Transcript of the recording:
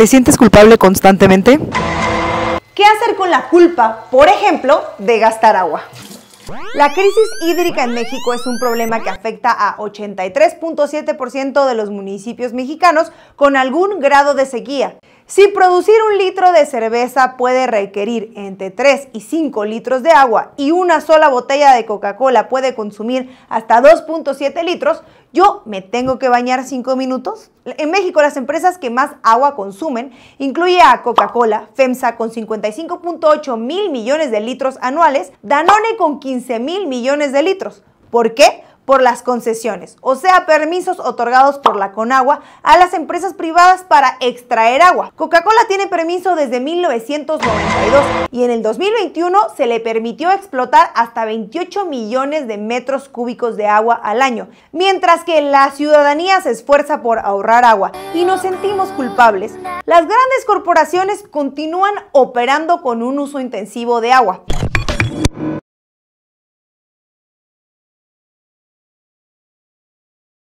¿Te sientes culpable constantemente? ¿Qué hacer con la culpa, por ejemplo, de gastar agua? La crisis hídrica en México es un problema que afecta a 83.7% de los municipios mexicanos con algún grado de sequía. Si producir un litro de cerveza puede requerir entre 3 y 5 litros de agua y una sola botella de Coca-Cola puede consumir hasta 2.7 litros, ¿yo me tengo que bañar 5 minutos? En México las empresas que más agua consumen incluye a Coca-Cola, FEMSA con 55.8 mil millones de litros anuales, Danone con 15 mil millones de litros. ¿Por qué? por las concesiones, o sea, permisos otorgados por la Conagua a las empresas privadas para extraer agua. Coca-Cola tiene permiso desde 1992 y en el 2021 se le permitió explotar hasta 28 millones de metros cúbicos de agua al año, mientras que la ciudadanía se esfuerza por ahorrar agua y nos sentimos culpables. Las grandes corporaciones continúan operando con un uso intensivo de agua.